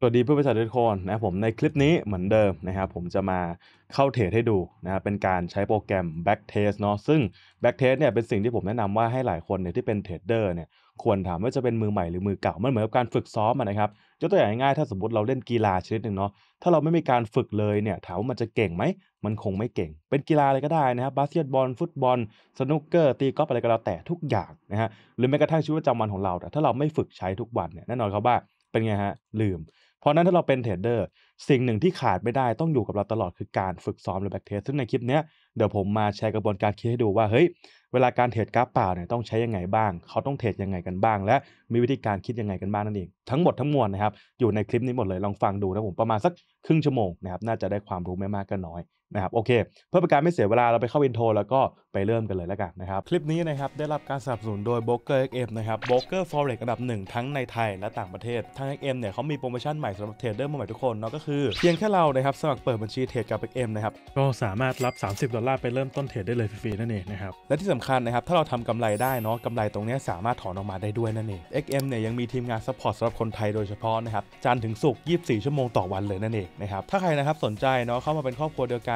สวัสดีเพื่อนบริชัททุกคนนะผมในคลิปนี้เหมือนเดิมนะครับ ผมจะมาเข้าเทรดให้ดูนะครับเป็นการใช้โปรแกรม backtest เนาะซึ่ง backtest เนี่ยเป็นสิ่งที่ผมแนะนำว่าให้หลายคนเนี่ยที่เป็นเทรดเดอร์เนี่ย ควรถามว่าจะเป็นมือใหม่หรือมือเก่า มันเหมือนกับการฝึกซ้อมนะครับยกตัวอย่างง่ายถ้าสมมติเราเล่นกีฬาชนิดหนึ่งเนาะถ้าเราไม่มีการฝึกเลยเนี่ยถามว่ามันจะเก่งไหมมันคงไม่เก่ง เป็นกีฬาอะไรก็ได้นะครับบาสเกตบอลฟุตบอลสนุกเกอร์ตีกอล์ฟอะไรก็แล้วแต่ทุกอย่างนะฮะหรือแม้กระทั่งชีวิตประจำวันของเราแต่ถ้าเราไม่ฝึกใช้ทุกวันเนี่ยแน่นอนครับว่า เป็นไงฮะลืมราะนั้นถ้าเราเป็นเทรดเดอร์สิ่งหนึ่งที่ขาดไม่ได้ต้องอยู่กับเราตลอดคือการฝึกซ้อมหรือแบ็กเทสซึ่งในคลิปนี้เดี๋ยวผมมาแชร์กระบวนการคิดให้ดูว่าเฮ้ย เวลาการเทรดกราฟเปล่าเนี่ยต้องใช้ยังไงบ้าง เขาต้องเทรดยังไงกันบ้างและมีวิธีการคิดยังไงกันบ้างนั่นเองทั้งหมดทั้งมวลนะครับ อยู่ในคลิปนี้หมดเลยลองฟังดูนะผมประมาณสักครึ่งชั่วโมงนะครับน่าจะได้ความรู้ไม่มากก็น้อยนะครับ โอเค เพื่อเป็นการไม่เสียเวลาเราไปเข้าอินโทรแล้วก็ไปเริ่มกันเลยแล้วกันนะครับ คลิปนี้นะครับ ได้รับการสนับสนุนโดย b อก k e อ XM นะครับบ r o อ e r Forex อันดับหนึ่งทั้งในไทยและต่างประเทศทางเอ็กเอ็มเนี่ยเขามีโปรโมชั่นใหม่สำหรับเทรดเดอร์ใหม่ทุกคนเนาะก็คือเพียงแค่เรานะครับ สมัครเปิดบัญชีเทรดกับเเออ็ก็มนะครับก็สามารถรับ30ดอลลาร์ไปเริ่มต้นเทรดได้เลยฟรีๆนั่นเองนะครับและที่สำคัญนะครับถ้าเราทำกำไรได้เนาะกำไรตรงนี้สามารถถอนออกมาได้ด้วยนั่นเองเอ็กเอ็มเนี่ยยังมีทีมงานซัพพอร์ตสำหรับคนไทยโดยเฉพาะนะครับจันถึงศุกร์24 ชั่วโมงต่อวันเลยนั่นเองนะครับถ้าใครนะครับสนใจเนาะเข้ามาเป็นครอบครัวเดียวกัน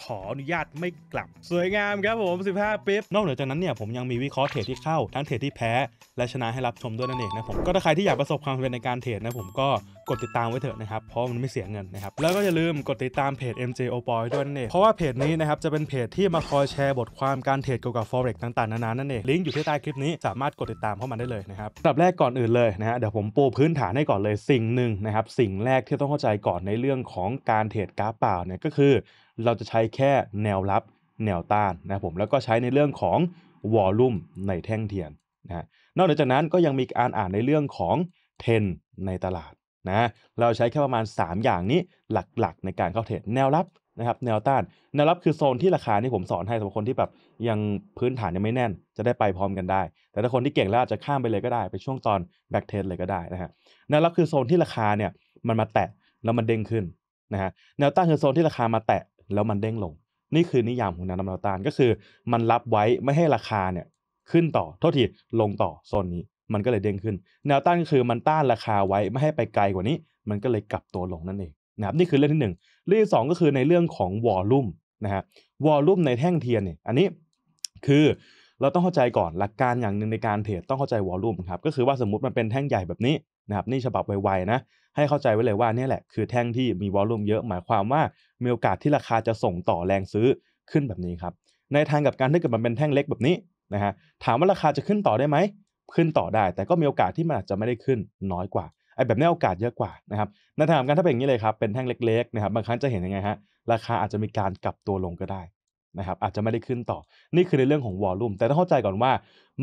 ขออนุญาตไม่กลับสวยงามครับผม 15ปิ๊บนอกเหนือจากนั้นเนี่ยผมยังมีวิเคราะห์เทรดที่เข้า ทั้งเทรดที่แพ้ และชนะให้รับชมด้วยนั่นเองนะผม ก็ถ้าใครที่อยากประสบความสำเร็จในการเทรดนะผมก็กดติดตามไว้เถอะนะครับ เพราะมันไม่เสียเงินนะครับ แล้วก็อย่าลืมกดติดตามเพจ MJ o b o y ด้วยนั่นเอง เพราะว่าเพจนี้นะครับจะเป็นเพจที่มาคอยแชร์บทความการเทรดเกี่ยวกับ forex ต่าง ๆ นานานั่นเองลิงก์อยู่ที่ใต้คลิปนี้สามารถกดติดตามเข้ามาได้เลยนะครับอันดับแรกก่อนอื่นเลยนะฮะเดี๋ยวผมปูพื้นฐานให้ก่อนเลยสิ่งหนึ่งนะครับสิ่งแรกที่ต้องเข้าใจก่อนในเรื่องของการเทรดกราฟเปล่าเนี่ยก็คือเราจะใช้แค่แนวรับแนวต้านนะผมแล้วก็ใช้ในเรื่องของวอลลุ่มในแท่งเทียนนะนอกจากนั้นก็ยังมีการอ่านในเรื่องของเทนในตลาดนะเราใช้แค่ประมาณ 3 อย่างนี้หลักๆในการเข้าเทรดแนวรับนะครับ แนวต้าน แนวรับคือโซนที่ราคาที่ผมสอนให้สำหรับคนที่แบบยังพื้นฐานยังไม่แน่น จะได้ไปพร้อมกันได้ แต่ถ้าคนที่เก่งแล้วอาจจะข้ามไปเลยก็ได้ ไปช่วงตอนแบ็กเทนเลยก็ได้นะฮะแนวรับคือโซนที่ราคาเนี่ยมันมาแตะแล้วมันเด้งขึ้นนะฮะแนวต้านคือโซนที่ราคามาแตะแล้วมันเด้งลง นี่คือนิยามของแน้ำน้ำตานก็คือ มันรับไว้ไม่ให้ราคาเนี่ยขึ้นต่อโทษทีลงต่อโซนนี้ มันก็เลยเด้งขึ้น แนวต้านก็คือมันต้านราคาไว้ไม่ให้ไปไกลกว่านี้ มันก็เลยกลับตัวลงนั่นเองนะครับ นี่คือเรื่องที่1เรื่องที่2ก็คือในเรื่องของวอลลุ่มนะฮะวอลลุ่มในแท่งเทียนเนี่ยอันนี้คือ เราต้องเข้าใจก่อนหลักการอย่างหนึ่งในการเทรดต้องเข้าใจวอลลุ่มครับก็คือว่าสมมติมันเป็นแท่งใหญ่แบบนี้นะครับ นี่ฉบับไวๆนะให้เข้าใจไว้เลยว่านี่แหละคือแท่งที่มีวอลลุ่มเยอะหมายความว่า มีโอกาสที่ราคาจะส่งต่อแรงซื้อขึ้นแบบนี้ครับในทางกับการถ้าเกิดมันเป็นแท่งเล็กแบบนี้นะฮะถามว่าราคาจะขึ้นต่อได้ไหมขึ้นต่อได้แต่ก็มีโอกาสที่มันอาจจะไม่ได้ขึ้นน้อยกว่าไอ้แบบนี้โอกาสเยอะกว่านะครับในทางการถ้าเป็นอย่างนี้เลยครับเป็นแท่งเล็กๆนะครับบางครั้งจะเห็นยังไงฮะราคาอาจจะมีการกลับตัวลงก็ได้นะครับอาจจะไม่ได้ขึ้นต่อนี่คือในเรื่องของวอลลุ่มแต่ต้องเข้าใจก่อนว่า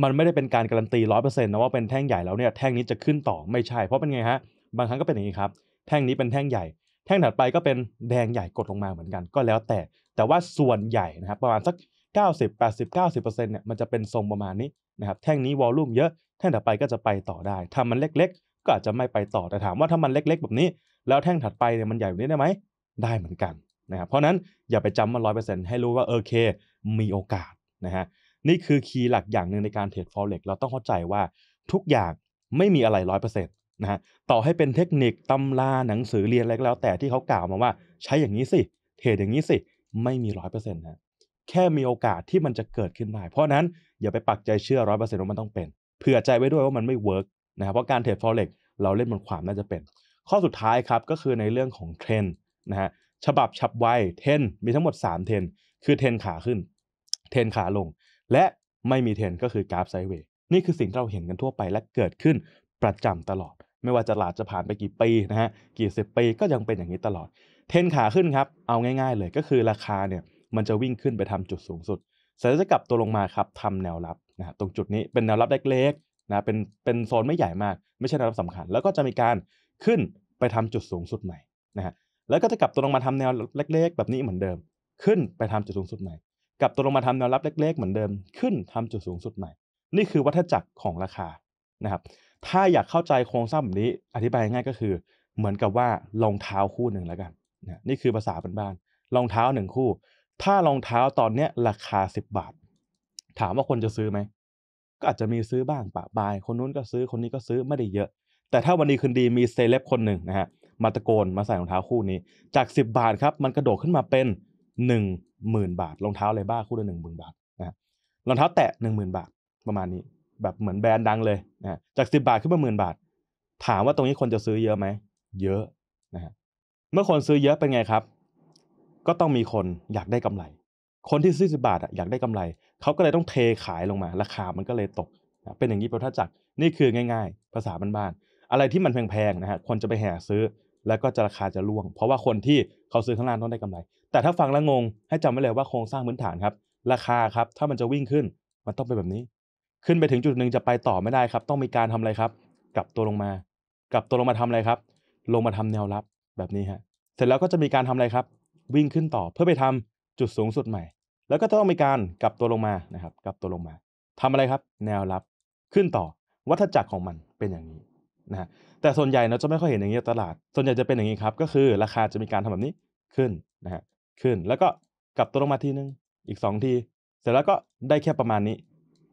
มันไม่ได้เป็นการการันตีร้อยเปอร์เซ็นต์นะว่าเป็นแท่งใหญ่แล้วเนี่ยแท่งนี้จะขึ้นต่อไม่ใช่เพราะเป็นไงฮะบางครั้งก็เป็นอย่างนี้ครับ แท่งนี้เป็นแท่งใหญ่ แท่งถัดไปก็เป็นแดงใหญ่กดลงมาเหมือนกัน ก็แล้วแต่ แต่ว่าส่วนใหญ่นะครับประมาณสัก 90 80 90%เนี่ยมันจะเป็นทรงประมาณนี้นะครับ แท่งนี้วอลลุ่มเยอะ แท่งถัดไปก็จะไปต่อได้ ถ้ามันเล็กๆ ก็อาจจะไม่ไปต่อ แต่ถามว่าถ้ามันเล็กๆแบบนี้แล้วแท่งถัดไปเนี่ยมันใหญ่แบบนี้ได้ไหม ได้เหมือนกันนะครับ เพราะนั้นอย่าไปจำมันร้อยเปอร์เซ็นต์ให้รู้ว่าโอเค มีโอกาสนะฮะ นี่คือคีย์หลักอย่างหนึ่งในการเทรดฟอเร็กเราต้องเข้าใจว่าทุกอย่างไม่มีอะไรร้อยเปอร์เซ็นตนะต่อให้เป็นเทคนิคตำราหนังสือเรียนอะไรก็แล้ว แต่ที่เขากล่าวมาว่าใช้อย่างนี้สิ เทรดอย่างนี้สิ ไม่มีร้อยเปอร์เซ็นต์นะแค่มีโอกาสที่มันจะเกิดขึ้นได้เพราะนั้นอย่าไปปักใจเชื่อร้อยเปอร์เซ็นต์ว่ามันต้องเป็นเผื่อใจไว้ด้วยว่ามันไม่เวิร์กนะครับเพราะการเทรดฟอเร็กเราเล่นบนความน่าจะเป็น ข้อสุดท้ายครับก็คือในเรื่องของเทรนนะฮะฉบับฉับไวเทนมีทั้งหมด 3 เทนคือเทนขาขึ้นเทนขาลง และไม่มีเทนก็คือกราฟไซด์เวย์นี่คือสิ่งที่เราเห็นกันทั่วไปและเกิดขึ้นประจำตลอดไม่ว่าจะหลาดจะผ่านไปกี่ปีนะฮะกี่สิบปีก็ยังเป็นอย่างนี้ตลอด เทนขาขึ้นครับเอาง่าย ๆ เลยก็คือราคาเนี่ยมันจะวิ่งขึ้นไปทำจุดสูงสุดเสร็จจะกลับตัวลงมาครับทำแนวรับนะตรงจุดนี้เป็นแนวรับเล็กๆนะเป็นเป็นโซนไม่ใหญ่มาก ไม่ใช่แนวรับสำคัญ แล้วก็จะมีการขึ้นไปทำจุดสูงสุดใหม่นะฮะแล้วก็จะกลับตัวลงมาทำแนวเล็กๆ แบบนี้เหมือนเดิม ขึ้นไปทำจุดสูงสุดใหม่ กลับตัวลงมาทำแนวรับเล็ก ๆเหมือนเดิมขึ้นทำจุดสูงสุดใหม่ นี่คือวัฏจักรของราคานะครับถ้าอยากเข้าใจโครงสร้างแบบนี้อธิบายง่ายก็คือ เหมือนกับว่ารองเท้าคู่หนึ่งแล้วกันนนี่คือภาษาบ้านๆรองเท้าหนึ่งคู่ ถ้ารองเท้าตอนเนี้ย ราคาสิบบาท ถามว่าคนจะซื้อไหม ก็อาจจะมีซื้อบ้างปะบาย คนนู้นก็ซื้อคนนี้ก็ซื้อไม่ได้เยอะ แต่ถ้าวันดีคืนดีมีเซเลบคนหนึ่งนะฮะมาตะโกนมาใส่รองเท้าคู่นี้ จากสิบบาทครับ มันกระโดดขึ้นมาเป็นหนึ่งหมื่นบาทรองเท้าอะไรบ้าคู่ละหนึ่งหมื่นบาทนะรองเท้าแตะหนึ่งหมื่นบาทประมาณนี้แบบเหมือนแบรนด์ดังเลยนะจากสิบบาทขึ้นมาหมื่นบาท ถามว่าตรงนี้คนจะซื้อเยอะไหมเยอะนะฮะเมื่อคนซื้อเยอะเป็นไงครับ ก็ต้องมีคนอยากได้กำไร คนที่ซื้อสิบาทอยากได้กำไรเขาก็เลยต้องเทขายลงมา ราคามันก็เลยตกนะเป็นอย่างนี้เป็นท่าจักรนี่คือง่ายๆ ภาษาบ้านๆอะไรที่มันแพงๆนะฮะคนจะไปแห่ซื้อแล้วก็จะราคาจะล่วง เพราะว่าคนที่เขาซื้อข้างล่างต้องได้กำไร แต่ถ้าฟังแล้วงงให้จำไว้เลยว่าโครงสร้างพื้นฐานครับ ราคาครับ ถ้ามันจะวิ่งขึ้นมันต้องเป็นแบบนี้ขึ้นไปถึงจุดหนึ่งจะไปต่อไม่ได้ครับ ต้องมีการทำอะไรครับ กลับตัวลงมา กลับตัวลงมาทำอะไรครับ ลงมาทำแนวรับแบบนี้ฮะเสร็จแล้วก็จะมีการทำอะไรครับ วิ่งขึ้นต่อเพื่อไปทำจุดสูงสุดใหม่ แล้วก็ต้องมีการกลับตัวลงมานะครับกลับตัวลงมา ทำอะไรครับ แนวรับขึ้นต่อ วัฏจักรของมันเป็นอย่างนี้นะฮะแต่ส่วนใหญ่เราจะไม่ค่อยเห็นอย่างนี้ตลาดส่วนใหญ่จะเป็นอย่างนี้ครับ ก็คือราคาจะมีการทำแบบนี้ขึ้นนะฮะขึ้นแล้วก็กลับตัวลงมาทีนึงอีก 2 ทีเสร็จแล้วก็ได้แค่ประมาณนี้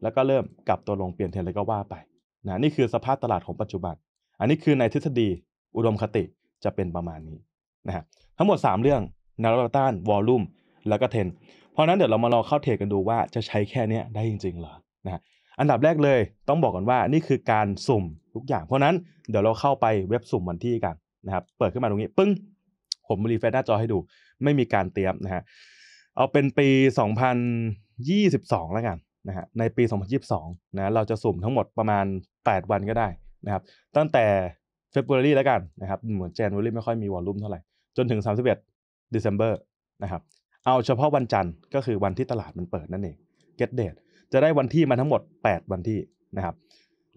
แล้วก็เริ่มกลับตัวลงเปลี่ยนเทรนแล้วก็ว่าไปนะนี่คือสภาพตลาดของปัจจุบัน อันนี้คือในทฤษฎีอุดมคติจะเป็นประมาณนี้นะฮะ ทั้งหมด 3 เรื่องแนวรัต้านวอลลุ่ม แล้วก็เทรนเพราะนั้นเดี๋ยวเรามาลองเข้าเทรดกันดูว่าจะใช้แค่นี้ได้จริงๆหรอนะอันดับแรกเลยต้องบอกก่อนว่านี่คือการสุ่มทุกอย่าง เพราะนั้นเดี๋ยวเราเข้าไปเว็บสุ่มวันที่กันนะครับ เปิดขึ้นมาตรงนี้ปึ้ง ผมรีเฟรชหน้าจอให้ดู ไม่มีการเตรียมนะฮะ เอาเป็นปี 2022แล้วกันนะฮะในปี 2022 นะ เราจะสุ่มทั้งหมดประมาณ 8 วันก็ได้นะครับ ตั้งแต่ February แล้วกันนะครับ เหมือน January ไม่ค่อยมีวอลลุ่มเท่าไหร่ จนถึง 31 December นะครับ เอาเฉพาะวันจันทร์ก็คือวันที่ตลาดมันเปิดนั่นเอง get date จะได้วันที่มาทั้งหมด 8 วันที่นะครับ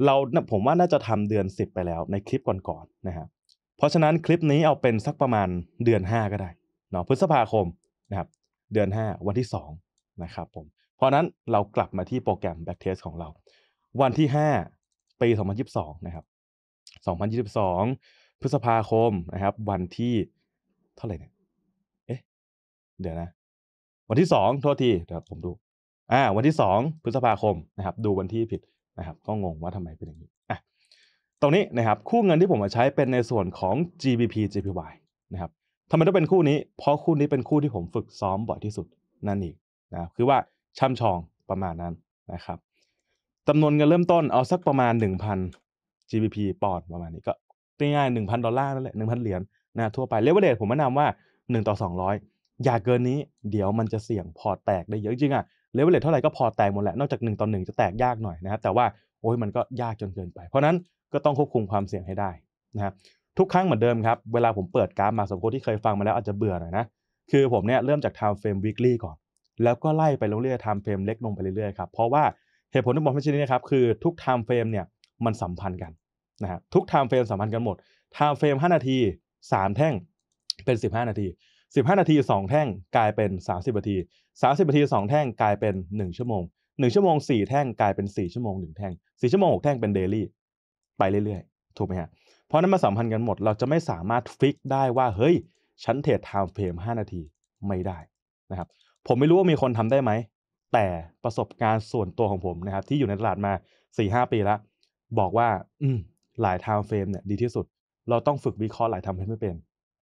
เราผมว่าน่าจะทำเดือน 10 ไปแล้วในคลิปก่อนๆนะครับเพราะฉะนั้นคลิปนี้เอาเป็นสักประมาณเดือน 5 ก็ได้เนาะพฤษภาคมนะครับ เดือน 5 วันที่2นะครับผมเพราะนั้น เรากลับมาที่โปรแกรม backtest ของเรา วันที่ 5 ปี 2022 นะครับ 2022 พฤษภาคมนะครับ วันที่ เท่าไหร่เนี่ยเอ๊ะเดี๋ยวนะ วันที่ 2 โทษทีเดี๋ยวผมดูอ่าวันที่ 2 พฤษภาคมนะครับ ดูวันที่ผิดนะครับ ก็งงว่าทำไมเป็นอย่างนี้อ่ะตรงนี้นะครับ คู่เงินที่ผมมาใช้เป็นในส่วนของ GBP j p y นะครับทำไมต้องเป็นคู่นี้ เพราะคู่นี้เป็นคู่ที่ผมฝึกซ้อมบ่อยที่สุดนั่นเองนะคือว่าช่ำชองประมาณนั้นนะครับจำนวนเงินเริ่มต้นเอาสักประมาณ 1,000 GBP ปอนด์ประมาณนี้ก็ง่ายๆ1,000 ดอลลาร์นั่นแหละ1,000 เหรียญนะทั่วไปเลเวอเรจผมแนะนำว่า 1 ต่อ 200 อย่าเกินนี้เดี๋ยวมันจะเสี่ยงพอแตกได้เยอะจริงอ่ะเลเวอเรจเท่าไหร่ก็พอแตกหมดแหละ นอกจาก 1 ต่อ 1 จะแตกยากหน่อยนะครับ แต่ว่าโอ้ยมันก็ยากจนเกินไปเพราะนั้นก็ต้องควบคุมความเสี่ยงให้ได้นะครับทุกครั้งเหมือนเดิมครับเวลาผมเปิดกราฟมาสมมติที่เคยฟังมาแล้วอาจจะเบื่อหน่อยนะคือผมเนี่ยเริ่มจาก time frame weekly ก่อนแล้วก็ไล่ไปเรื่อยๆไทม์เฟรมเล็กลงไปเรื่อยๆ ครับ เพราะว่าเหตุผลที่อมไมดใช่นี้ครับคือทุกไทม์เฟรมเนี่ยมันสัมพันธ์กันนะฮะทุกไทม์เฟรมสัมพันธ์กันหมดไทม์เฟรม 5 นาที 3 แท่งเป็น 15 นาที 15 นาที 2 แท่งกลายเป็น 30 นาที 30 นาที 2 แท่งกลายเป็น 1 ชั่วโมง 1 ชั่วโมง 4 แท่งกลายเป็น 4 ชั่วโมง 1 แท่ง 4 ชั่วโมง 6 แท่งเป็นเดลี่ ไปเรื่อยๆ ถูกไหมฮะเพราะนั้นมาสัมพันธ์กันหมดเราจะไม่สามารถฟิก ได้ว่าเฮ้ยฉันเทรดไทม์เฟรม 5 นาทีไม่ได้นะครับผมไม่รู้ว่ามีคนทำได้ไหม แต่ประสบการณ์ส่วนตัวของผมนะครับที่อยู่ในตลาดมาสี่ห้าปีแล้วบอกว่าอืหลายไทม์เฟรมเนี่ยดีที่สุด เราต้องฝึกวิเคราะห์หลายทำเฟรมไม่เป็น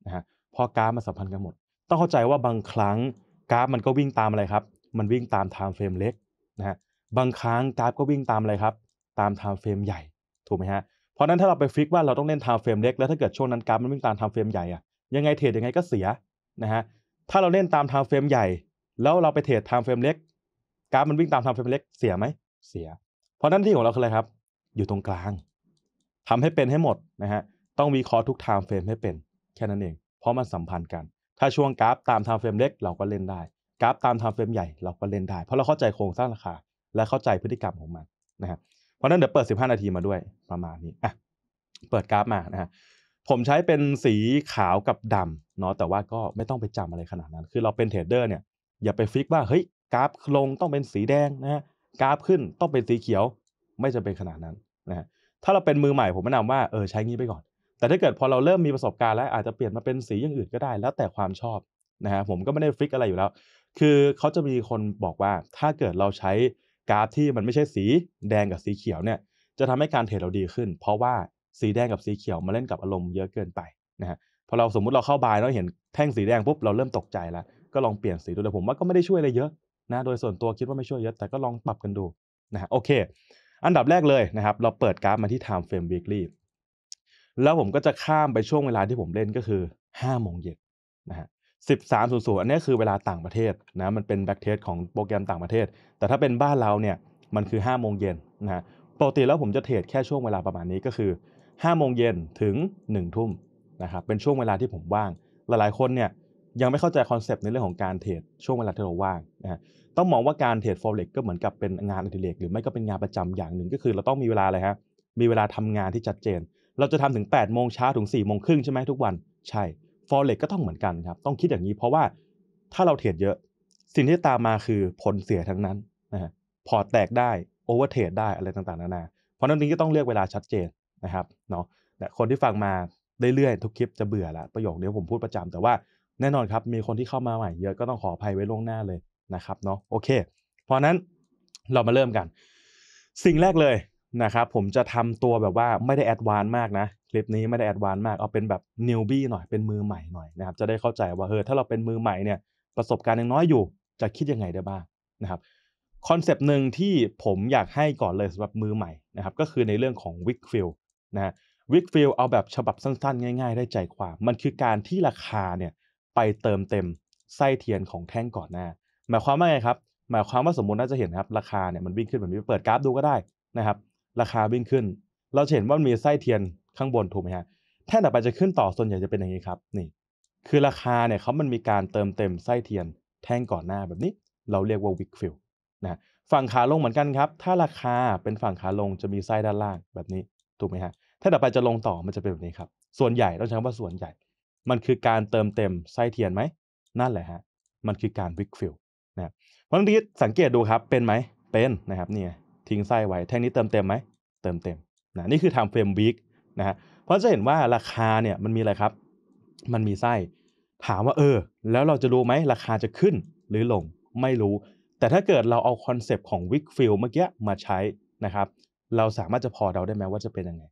นะฮะพอกราฟมาสัมพันธ์กันหมด ต้องเข้าใจว่าบางครั้งกราฟมันก็วิ่งตามอะไรครับ มันวิ่งตามไทม์เฟรมเล็กนะฮะบางครั้งกราฟก็วิ่งตามอะไรครับ ตามไทม์เฟรมใหญ่ถูกไหมฮะเพราะนั้นถ้าเราไปฟิกว่าเราต้องเล่นไทม์เฟรมเล็กแล้วถ้าเกิดช่วงนั้นกราฟมันวิ่งตามไทม์เฟรมใหญ่อะยังไงเทรดยังไงก็เสียนะฮะถ้าเราเล่นตามไทม์เฟรมใหญ่แล้วเราไปเทรดไทม์เฟรมเล็กกราฟมันวิ่งตามไทม์เฟรมเล็กเสียไหมเสีย เพราะนั้นที่ของเราคืออะไรครับ อยู่ตรงกลาง ทำให้เป็นให้หมดนะฮะต้องวิเคราะห์ทุกไทม์เฟรมให้เป็น แค่นั้นเองเพราะมันสัมพันธ์กัน ถ้าช่วงกราฟตามไทม์เฟรมเล็ก เราก็เล่นได้ กราฟตามไทม์เฟรมใหญ่เราก็เล่นได้ เพราะเราเข้าใจโครงสร้างราคาและเข้าใจพฤติกรรมของมันนะฮะเพราะนั้นเดี๋ยวเปิด15นาทีมาด้วยประมาณนี้อ่ะเปิดกราฟมานะฮะผมใช้เป็นสีขาวกับดำเนาะแต่ว่าก็ไม่ต้องไปจำอะไรขนาดนั้น คือเราเป็นเทรดเดอร์เนี่ยอย่าไปฟิกว่าเฮ้ย กราฟลงต้องเป็นสีแดงนะฮะกราฟขึ้นต้องเป็นสีเขียวไม่จะเป็นขนาดนั้นนะฮะถ้าเราเป็นมือใหม่ผมแนะนำว่าเออใช้งี้ไปก่อน แต่ถ้าเกิดพอเราเริ่มมีประสบการณ์แล้ว อาจจะเปลี่ยนมาเป็นสีอย่างอื่นก็ได้แล้วแต่ความชอบ นะฮะผมก็ไม่ได้ฟิกอะไรอยู่แล้วคือเขาจะมีคนบอกว่าถ้าเกิดเราใช้กราฟที่มันไม่ใช่สีแดงกับสีเขียวเนี่ยจะทำให้การเทรดเราดีขึ้น เพราะว่าสีแดงกับสีเขียวมาเล่นกับอารมณ์เยอะเกินไปนะฮะพอเราสมมุติเราเข้าบายแล้วเห็นแท่งสีแดงปุ๊บเราเริ่มตกใจแล้วก็ลองเปลี่ยนสีดูแต่ผมว่าก็ไม่ได้ช่วยอะไรเยอะนะโดยส่วนตัวคิดว่าไม่ช่วยเยอะแต่ก็ลองปรับกันดูนะฮะโอเค อันดับแรกเลยนะครับ เราเปิดกราฟมาที่ time frame weekly แล้วผมก็จะข้ามไปช่วงเวลาที่ผมเล่นก็คือ 5 โมงเย็นนะฮะสิบสามศูนย์ศูนย์อันนี้คือเวลาต่างประเทศนะมันเป็นแบ็กเท t ของโปรแกรมต่างประเทศ แต่ถ้าเป็นบ้านเราเนี่ยมันคือ5้าโมงเย็นนะฮะปกติแล้วผมจะเทรดแค่ช่วงเวลาประมาณนี้ก็คือ5้าโมงเย็นถึง1นึ่ทุ่มนะครับเป็นช่วงเวลาที่ผมว่าง หลายๆคนเนี่ยยังไม่เข้าใจคอนเซปต์ในเรื่องของการเทรดช่วงเวลาที่เราว่างนะต้องมองว่าการเทรดฟ o เล็กก็เหมือนกับเป็นงานอดิเรกหรือไม่ก็เป็นงานประจำอย่างหนึ่งก็คือเราต้องมีเวลาอะไรฮะมีเวลาทำงานที่ชัดเจน เราจะทำถึง8ปดโมงเช้าถึง4ี่โมงครึ่งใช่ไหมทุกวัน ใช่ f o r e ็กก็ต้องเหมือนกันครับ ต้องคิดอย่างนี้เพราะว่าถ้าเราเทรดเยอะสิ่งที่ตามมาคือผลเสียทั้งนั้นนะฮะพอแตกได้โอเวอร์เทรดได้อะไรต่างๆนานาเพราะนั้นนี้ก็ต้องเลือกเวลาชัดเจนนะครับเนาะคนที่ฟังมาเรื่อยๆทุกคลิปจะเบื่อละ ประโยคนี้ผมพูดประจำแต่ว่าแน่นอนครับ มีคนที่เข้ามาใหม่เยอะก็ต้องขออภัยไว้ล่วงหน้าเลยนะครับเนาะโอเคเพราะนั้นเรามาเริ่มกัน สิ่งแรกเลยนะครับผมจะทำตัวแบบว่าไม่ได้แอดวานมากนะ คลิปนี้ไม่ได้แอดวานมากเอาเป็นแบบนิวบี้หน่อยเป็นมือใหม่หน่อยนะครับ จะได้เข้าใจว่าเฮ้ยถ้าเราเป็นมือใหม่เนี่ย ประสบการณ์ยังน้อยอยู่ จะคิดยังไงได้บ้างนะครับคอนเซปต์หนึ่งที่ผมอยากให้ก่อนเลยสำหรับมือใหม่นะครับ ก็คือในเรื่องของวิกฟิลนะะวิกฟิลเอาแบบฉบับสั้นๆ ง่าย ๆได้ใจความ มันคือการที่ราคาเนี่ยไปเติมเต็มไส้เทียนของแท่งก่อนหน้า หมายความว่าไงครับ หมายความว่าสมมติน่าจะเห็นครับ ราคาเนี่ยมันวิ่งขึ้นเหมือนเปิดกราฟดูก็ได้นะครับ ราคาวิ่งขึ้น เราเห็นว่ามันมีไส้เทียนข้างบนถูกไหมฮะ แท่งต่อไปจะขึ้นต่อส่วนใหญ่จะเป็นอย่างนี้ครับ นี่ คือราคาเนี่ยเขามันมีการเติมเต็มไส้เทียน แท่งก่อนหน้าแบบนี้ เราเรียกว่าวิกฟิลนะฝั่งขาลงเหมือนกันครับ ถ้าราคาเป็นฝั่งขาลงจะมีไส้ด้านล่างแบบนี้ถูกไหมฮะ แท่งต่อไปจะลงต่อมันจะเป็นแบบนี้ครับ ส่วนใหญ่ เราใช้คำว่าส่วนใหญ่มันคือการเติมเต็มไส้เทียนไหม นั่นแหละฮะมันคือการวิกฟิลนะเพราะงี้สังเกตดูครับเป็นไหมเป็นนะครับเนี่ยทิ้งไส้ไว้ แท่งนี้เติมเต็มไหม เติมเต็มนะนี่คือทำเฟรมวิกนะฮะเพราะจะเห็นว่าราคาเนี่ย มันมีอะไรครับ มันมีไส้ถามว่าเออ แล้วเราจะรู้ไหม ราคาจะขึ้นหรือลงไม่รู้ แต่ถ้าเกิดเราเอาคอนเซปต์ของวิกฟิลเมื่อกี้มาใช้นะครับ เราสามารถจะพอเดาได้ไหมว่าจะเป็นยังไง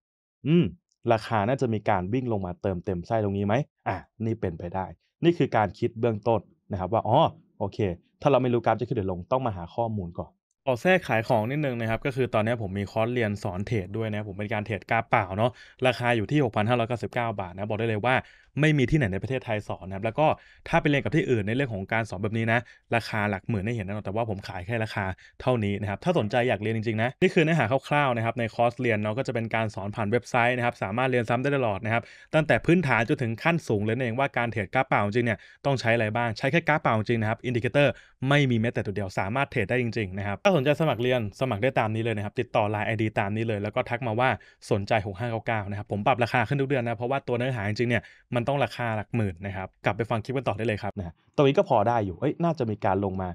อืมราคาน่าจะมีการวิ่งลงมาเติมเต็มไส้ตรงนี้ไหม อ่ะ นี่เป็นไปได้ นี่คือการคิดเบื้องต้น นะครับว่า อ๋อ โอเค ถ้าเราไม่รู้กราฟจะขึ้นหรือลงต้องมาหาข้อมูลก่อน ขอแทรกขายของนิดนึงนะครับ ก็คือตอนนี้ผมมีคอร์สเรียนสอนเทรดด้วยนะ ผมเป็นการเทรดกราฟเปล่าเนาะ ราคาอยู่ที่ 6,599 บาทนะ บอกได้เลยว่าไม่มีที่ไหนในประเทศไทยสอนนะครับแล้วก็ถ้าไปเรียนกับที่อื่นในเรื่องของการสอนแบบนี้นะราคาหลักหมื่นได้เห็นแน่นอนแต่ว่าผมขายแค่ราคาเท่านี้นะครับถ้าสนใจอยากเรียนจริงๆนะนี่คือเนื้อหาคร่าวๆนะครับในคอร์สเรียนเนาะก็จะเป็นการสอนผ่านเว็บไซต์นะครับสามารถเรียนซ้ำได้ตลอดนะครับ ตั้งแต่พื้นฐานจนถึงขั้นสูงเลยเองว่าการเทรดกราฟเปล่าจริงเนี่ยต้องใช้อะไรบ้างใช้แค่กราฟเปล่าจริงนะครับอินดิเคเตอร์ไม่มีแม้แต่ตัวเดียวสามารถเทรดได้จริงๆนะครับถ้าสนใจสมัครเรียนสมัครได้ตามนี้เลยนะครับติดต่อไ i n e ID ตามนี้เลยแล้วก็ทักมาว่าสนใจ6599นะครับผมปรับราคาขึ้นทุกเดือนนะเพราะว่าตัวเนื้อหาจริงๆเนี่ยมันันต้องราคาหลักหมื่นนะครับ กลับไปฟังคลิปกันต่อได้เลยครับนะตรงนี้ก็พอได้อยู่ เอ้ย น่าจะมีการลงมา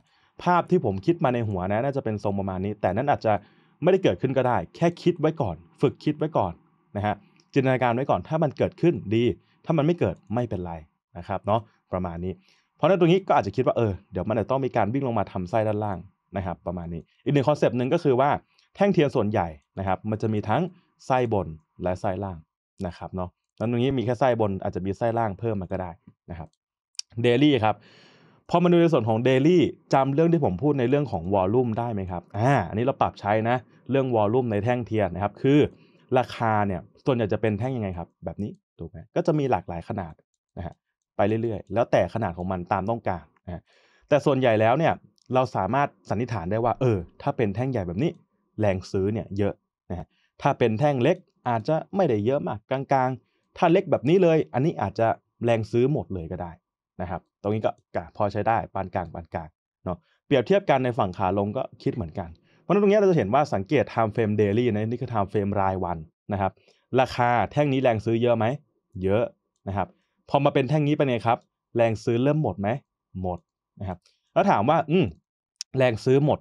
ภาพที่ผมคิดมาในหัวนะ น่าจะเป็นทรงประมาณนี้ แต่นั้นอาจจะไม่ได้เกิดขึ้นก็ได้ แค่คิดไว้ก่อน ฝึกคิดไว้ก่อนนะฮะ จินตนาการไว้ก่อน ถ้ามันเกิดขึ้นดี ถ้ามันไม่เกิดไม่เป็นไรนะครับ เนาะประมาณนี้เพราะในตรงนี้ก็อาจจะคิดว่า เออ เดี๋ยวมันจะต้องมีการวิ่งลงมาทำไส้ด้านล่างนะครับ ประมาณนี้ อีกหนึ่งคอนเซปต์หนึ่งก็คือว่า แท่งเทียนส่วนใหญ่นะครับ มันจะมีทั้งไส้บนและไส้ล่างนะครับเนาะนั้นตรงนี้มีแค่ไส้บนอาจจะมีไส้ล่างเพิ่มมาก็ได้นะครับเดลี่ครับ พอมาดูในส่วนของเดลี่จำเรื่องที่ผมพูดในเรื่องของวอลลุ่มได้ไหมครับอ่าอันนี้เราปรับใช้นะ เรื่องวอลลุ่มในแท่งเทียนนะครับ คือราคาเนี่ยส่วนใหญ่จะเป็นแท่งยังไงครับ แบบนี้ถูกไหมก็จะมีหลากหลายขนาดนะฮะไปเรื่อยๆ แล้วแต่ขนาดของมันตามต้องการนะแต่ส่วนใหญ่แล้วเนี่ยเราสามารถสันนิษฐานได้ว่าเออถ้าเป็นแท่งใหญ่แบบนี้แรงซื้อเนี่ยเยอะนะฮะถ้าเป็นแท่งเล็กอาจจะไม่ได้เยอะมากกลางถ้าเล็กแบบนี้เลย อันนี้อาจจะแรงซื้อหมดเลยก็ได้นะครับ ตรงนี้ก็พอใช้ได้ปานกลางปานกลางเนาะเปรียบเทียบกันในฝั่งขาลงก็คิดเหมือนกันเพราะนนัตรงนี้เราจะเห็นว่าสังเกต time frame daily นะนี่คือ time frame รายวันนะครับ ราคาแท่งนี้แรงซื้อเยอะไหมเยอะนะครับ พอมาเป็นแท่งนี้ไปเนี่ยครับ แรงซื้อเริ่มหมดไหมหมดนะครับแล้วถามว่าอืมแรงซื้อหมด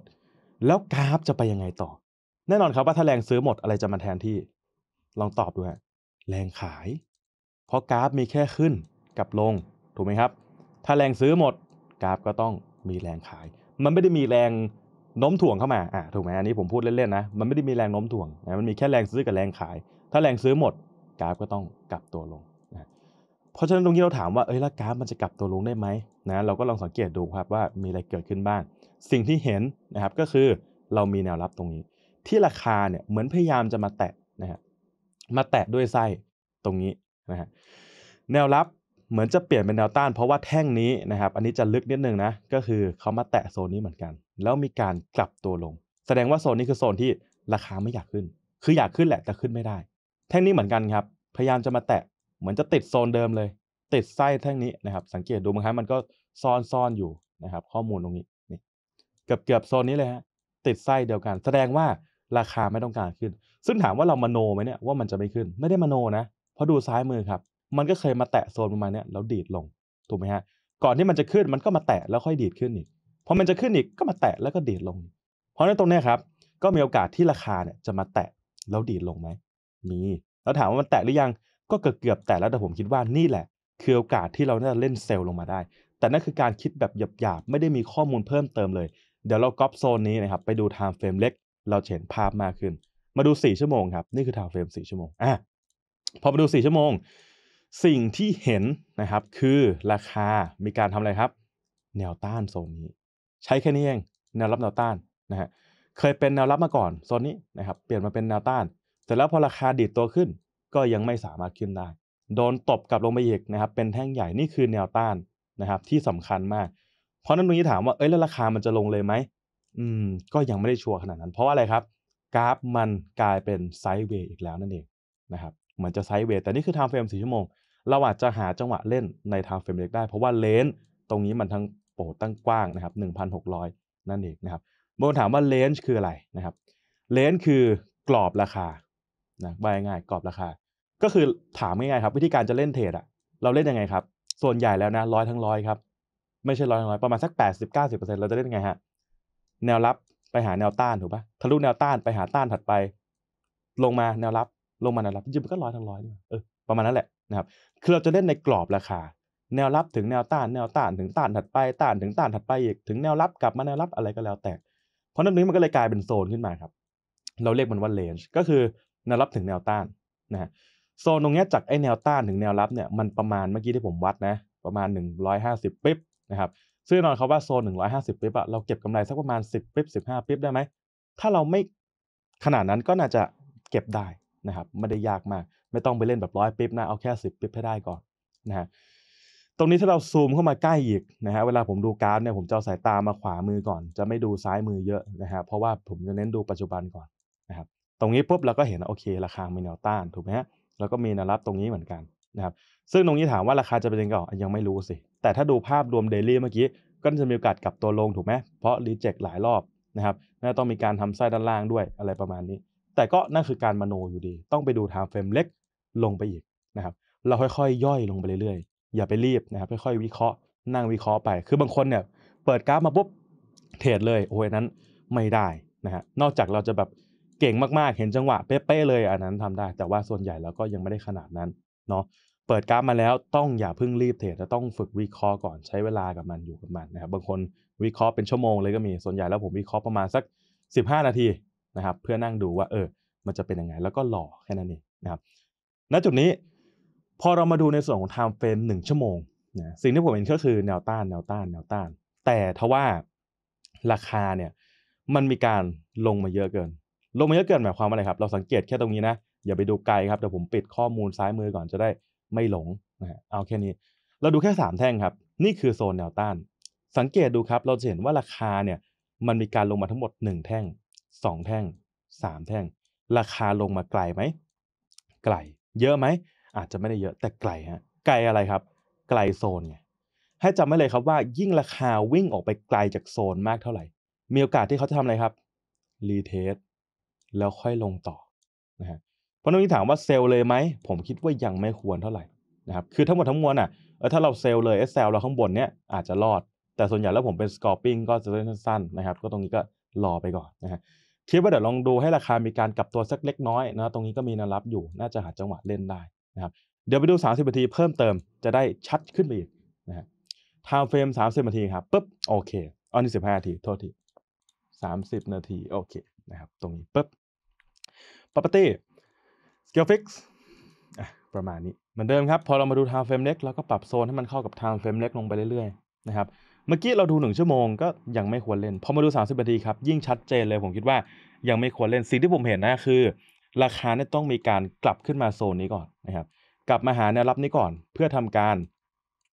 แล้วกราฟจะไปยังไงต่อ แน่นอนครับว่าถ้าแรงซื้อหมดอะไรจะมาแทนที่ ลองตอบดูฮะแรงขาย เพราะกราฟมีแค่ขึ้น กับลง ถูกไหมครับ ถ้าแรงซื้อหมด กราฟก็ต้องมีแรงขาย มันไม่ได้มีแรงโน้มถ่วงเข้ามาอ่ะถูกไหมอันนี้ผมพูดเล่นๆนะ มันไม่ได้มีแรงโน้มถ่วงมันมีแค่แรงซื้อกับแรงขาย ถ้าแรงซื้อหมด กราฟก็ต้องกลับตัวลงนะเพราะฉะนั้นตรงนี้เราถามว่า เอ้ย แล้วกราฟมันจะกลับตัวลงได้ไหมนะ เราก็ลองสังเกตดูครับว่ามีอะไรเกิดขึ้นบ้าง สิ่งที่เห็นนะครับ ก็คือ เรามีแนวรับตรงนี้ ที่ราคาเนี่ย เหมือนพยายามจะมาแตะมาแตะด้วยไส้ตรงนี้นะฮะแนวรับเหมือนจะเปลี่ยนเป็นแนวต้านเพราะว่าแท่งนี้นะครับ อันนี้จะลึกนิดนึงนะก็คือเขามาแตะโซนนี้เหมือนกัน แล้วมีการกลับตัวลง แสดงว่าโซนนี้คือโซนที่ราคาไม่อยากขึ้น คืออยากขึ้นแหละแต่ขึ้นไม่ได้ แท่งนี้เหมือนกันครับ พยายามจะมาแตะเหมือนจะติดโซนเดิมเลย ติดไส้แท่งนี้นะครับ สังเกตดูบางครั้งมันก็ซ่อนซ่อนอยู่นะครับข้อมูลตรงนี้นี่ เกือบเกือบโซนนี้เลยฮะติดไส้เดียวกัน แสดงว่าราคาไม่ต้องการขึ้นซึ่งถามว่าเรามโนไหมเนี่ยว่ามันจะไม่ขึ้นไม่ได้มโนนะเพราะดูซ้ายมือครับ มันก็เคยมาแตะโซนประมาณนี้แล้วดีดลงถูกไหมฮะก่อนที่มันจะขึ้นมันก็มาแตะแล้วค่อยดีดขึ้นอีก พอมันจะขึ้นอีกก็มาแตะแล้วก็ดีดลงเพราะในตรงนี้ครับก็มีโอกาสที่ราคาเนี่ย จะมาแตะแล้วดีดลงไหมมีแล้วถามว่ามันแตะหรือยังก็เกือบเกือบแตะแล้วแต่ผมคิดว่านี่แหละคือโอกาสที่เราน่าจะเล่นเซลล์ลงมาได้ แต่นั่นคือการคิดแบบหยาบๆไม่ได้มีข้อมูลเพิ่มเติมเลย เดี๋ยวเราก๊อปโซนนี้นะครับไปดูไทม์เฟรมเล็กเราเห็นภาพมากขึ้นมาดู4ชั่วโมงครับนี่คือทาวเฟรม4ชั่วโมงอ่ะพอมาดู4ชั่วโมงสิ่งที่เห็นนะครับ คือราคามีการทำอะไรครับ แนวต้านโซนนี้ ใช้แค่นี้เองแนวรับแนวต้านนะฮะ เคยเป็นแนวรับมาก่อนโซนนี้นะครับ เปลี่ยนมาเป็นแนวต้านเสร็จแล้วพอราคาดีดตัวขึ้นก็ยังไม่สามารถขึ้นได้ โดนตบกลับลงไปอีกนะครับ เป็นแท่งใหญ่ นี่คือแนวต้านนะครับ ที่สำคัญมากเพราะนั้นตรงนี้ถามว่าเอ้ยแล้วราคามันจะลงเลยไหมอืมก็ยังไม่ได้ชัวร์ขนาดนั้น เพราะว่าอะไรครับกราฟมันกลายเป็นไซด์เวย์อีกแล้วนั่นเองนะครับเหมือนจะไซด์เวย์แต่นี่คือไทม์เฟรมสี่ชั่วโมงเราอาจจะหาจังหวะเล่นในไทม์เฟรมเล็กได้เพราะว่าเลนตรงนี้มันทั้งโปรตั้งกว้างนะครับ1,600 นั่นเองนะครับบางคนถามว่าเลนคืออะไรนะครับเลนคือกรอบราคานะบายง่ายกรอบราคา ก็คือถามง่ายๆครับ วิธีการจะเล่นเทรดอะเราเล่นยังไงครับ ส่วนใหญ่แล้วนะร้อยทั้งร้อยครับไม่ใช่ร้อยทั้งร้อยประมาณสัก80-90%เราจะเล่นยังไงฮะแนวรับไปหาแนวต้านถูกปะทะลุแนวต้านไปหาต้านถัดไป ลงมาแนวรับ ลงมาแนวรับจริงมันก็ร้อยทั้งร้อยเออ ประมาณนั้นแหละนะครับคือเราจะเล่นในกรอบราคาแนวรับถึงแนวต้านแนวต้านถึงต้านถัดไปต้านถึงต้านถัดไปอีกถึงแนวรับกลับมาแนวรับอะไรก็แล้วแต่ เพราะนั้นนี้มันก็เลยกลายเป็นโซนขึ้นมาครับ เราเรียกมันว่าเลนจ์ก็คือแนวรับถึงแนวต้าน นะฮะโซนตรงนี้จากไอแนวต้านถึงแนวรับเนี่ยมันประมาณเมื่อกี้ที่ผมวัดนะประมาณ150ปิ๊บนะครับซึ่งแน่นอนเขาว่าโซน150ปิ๊บอะเราเก็บกำไร สักประมาณ 10ปิ๊บ15ปิ๊บได้ไหมถ้าเราไม่ขนาดนั้นก็น่าจะเก็บได้นะครับไม่ได้ยากมากไม่ต้องไปเล่นแบบร้อยปิ๊บนะเอาแค่ 10ปิ๊บให้ได้ก่อนนะฮะตรงนี้ถ้าเราซูมเข้ามาใกล้อีกนะฮะเวลาผมดูกราฟเนี่ยผมจะสายตามาขวามือก่อนจะไม่ดูซ้ายมือเยอะนะฮะเพราะว่าผมจะเน้นดูปัจจุบันก่อนนะครับตรงนี้ปุ๊บเราก็เห็นโอเคราคามีแนวต้านถูกไหมฮะแล้วก็มีแนวรับตรงนี้เหมือนกันนะครับซึ่งตรงนี้ถามว่าราคาจะเป็นยังไงยังไม่รู้สิ แต่ถ้าดูภาพรวมเดลี่เมื่อกี้ก็จะมีโอกาสกลับตัวลงถูกไหมเพราะรีเจ็คหลายรอบนะครับน่าต้องมีการทำไส้ด้านล่างด้วยอะไรประมาณนี้ แต่ก็นั่นคือการมโนอยู่ดี ต้องไปดูทางเฟรมเล็กลงไปอีกนะครับ เราค่อยๆยย่อยลงไปเรื่อยๆ อย่าไปรีบนะครับ ค่อยๆวิเคราะห์นั่งวิเคราะห์ไป คือบางคนเนี่ยเปิดกราฟมาปุ๊บเทรดเลยโอ้ยนั้นไม่ได้นะฮะ นอกจากเราจะแบบเก่งมากๆเห็นจังหวะเป๊ะๆเลยอันนั้นทำได้ แต่ว่าส่วนใหญ่เราก็ยังไม่ได้ขนาดนั้นเนาะเปิดกราฟมาแล้วต้องอย่าเพิ่งรีบเทรดจะต้องฝึกวิเคราะห์ก่อนใช้เวลากับมันอยู่กับมันนะครับบางคนวิเคราะห์เป็นชั่วโมงเลยก็มีส่วนใหญ่แล้วผมวิเคราะห์ประมาณสัก 15 นาทีนะครับเพื่อนั่งดูว่าเออมันจะเป็นยังไง แล้วก็หล่อแค่นั้นเองนะครับณจุดนี้พอเรามาดูในส่วนของไทม์เฟรมหนึ่งชั่วโมงนะสิ่งที่ผมเห็นก็คือแนวต้านแนวต้านแนวต้าน แต่ทว่าราคาเนี่ยมันมีการลงมาเยอะเกิน ลงมาเยอะเกินหมายความว่าอะไรครับเราสังเกตแค่ตรงนี้นะอย่าไปดูไกลครับ เดี๋ยวผมปิดข้อมูลซ้ายมือก่อนจะได้ไม่หลงนะฮะเอาแค่นี้ เราดูแค่ 3 แท่งครับ นี่คือโซนแนวต้าน สังเกตดูครับ เราจะเห็นว่าราคาเนี่ย มันมีการลงมาทั้งหมด 1 แท่ง 2 แท่ง 3 แท่ง ราคาลงมาไกลไหมไกลเยอะไหมอาจจะไม่ได้เยอะแต่ไกลฮะไกลอะไรครับ ไกลโซนไงให้จำไว้เลยครับว่ายิ่งราคาวิ่งออกไปไกลจากโซนมากเท่าไหร่ มีโอกาสที่เขาจะทำอะไรครับรีเทสแล้วค่อยลงต่อนะฮะเพราะนี้ถามว่าเซลเลยไหม ผมคิดว่ายังไม่ควรเท่าไหร่นะครับคือทั้งหมดทั้งมวลอ่ะถ้าเราเซลเลยเอสเซลเราข้างบนเนี้ยอาจจะรอดแต่ส่วนใหญ่แล้วผมเป็นสกอร์ปิ้งก็จะเล่นสั้นๆนะครับ ก็ตรงนี้ก็รอไปก่อนนะฮะคิดว่าเดี๋ยวลองดูให้ราคามีการกลับตัวสักเล็กน้อยนะรตรงนี้ก็มีนารับอยู่ น่าจะหาจังหวะเล่นได้นะครับเดี๋ยวไปดู 30นาทีเพิ่มเติมจะได้ชัดขึ้นไปอีกนะฮะทาวเฟรม30 นาทีครับปุ๊บโอเคอันนี้15นาทีโทษที30นาทีโอเคนะครับตรงนี้ปุ๊บป r o p สเกลฟิกซ์ประมาณนี้เหมือนเดิมครับ พอเรามาดูไทม์เฟรมเล็กเราก็ปรับโซนให้มันเข้ากับไทม์เฟรมเล็กลงไปเรื่อยๆนะครับเมื่อกี้เราดู 1 ชั่วโมงก็ยังไม่ควรเล่น พอมาดู 30นาทีครับ ยิ่งชัดเจนเลยผมคิดว่ายังไม่ควรเล่นสิ่งที่ผมเห็นนะคือ ราคาเนี่ยต้องมีการกลับขึ้นมาโซนนี้ก่อนนะครับกลับมาหาแนวรับนี้ก่อน เพื่อทำการ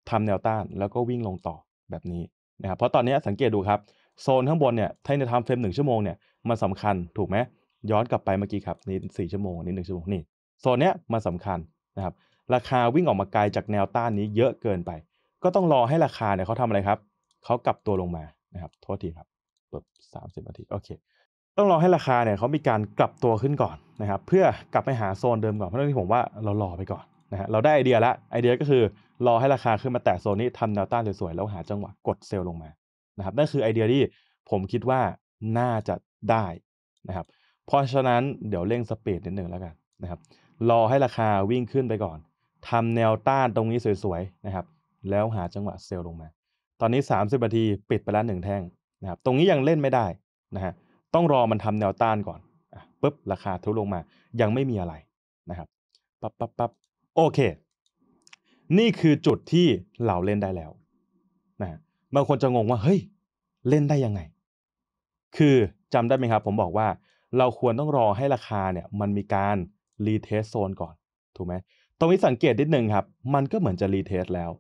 ทำแนวต้าน แล้วก็วิ่งลงต่อแบบนี้นะครับเพราะตอนนี้สังเกตดูครับโซนข้างบนเนี่ยถ้าในทำเฟรมหนึ่งชั่วโมงเนี่ยมันสาคัญถูกไหมย้อนกลับไปเมื่อกี้ครับนี่สี่ชั่วโมงนี่หนึ่งชั่วโมงนี่โซนเนี้ยมันสาคัญนะครับราคาวิ่งออกมาไกลจากแนวต้านนี้เยอะเกินไป ก็ต้องรอให้ราคาเนี่ยเขาทำอะไรครับเขากลับตัวลงมานะครับโทษทีครับเปิดสามสิบนาทีโอเค ต้องรอให้ราคาเนี่ยเขามีการกลับตัวขึ้นก่อนนะครับ เพื่อกลับไปหาโซนเดิมก่อนเพราะนั่นที่ผมว่าเรารอไปก่อนนะฮะเราได้ไอเดียละไอเดียก็คือ รอให้ราคาขึ้นมาแตะโซนนี้ทำแนวต้านสวยๆแล้วหาจังหวะกดเซลล์ลงมานะครับนั่นคือไอเดียที่ผมคิดว่าน่าจะได้นะครับเพราะฉะนั้น เดี๋ยวเร่งสปีดนิดหนึ่งแล้วกันนะครับ รอให้ราคาวิ่งขึ้นไปก่อน ทำแนวต้านตรงนี้สวยๆนะครับ แล้วหาจังหวะเซลล์ลงมา ตอนนี้ 30นาที ปิดไปแล้วหนึ่งแท่งนะครับ ตรงนี้ยังเล่นไม่ได้นะฮะต้องรอมันทำแนวต้านก่อนอปุ๊บ ราคาทุลงมา ยังไม่มีอะไรนะครับปับป๊บปั๊บโอเค นี่คือจุดที่เราเล่นได้แล้วนะบางคนจะงงว่าเฮ้ยเล่นได้ยังไง คือจำได้ไหมครับ ผมบอกว่าเราควรต้องรอให้ราคาเนี่ย มันมีการรีเทสโซนก่อนถูกไหม ตรงนี้สังเกตนิดนึงครับ มันก็เหมือนจะรีเทสแล้ว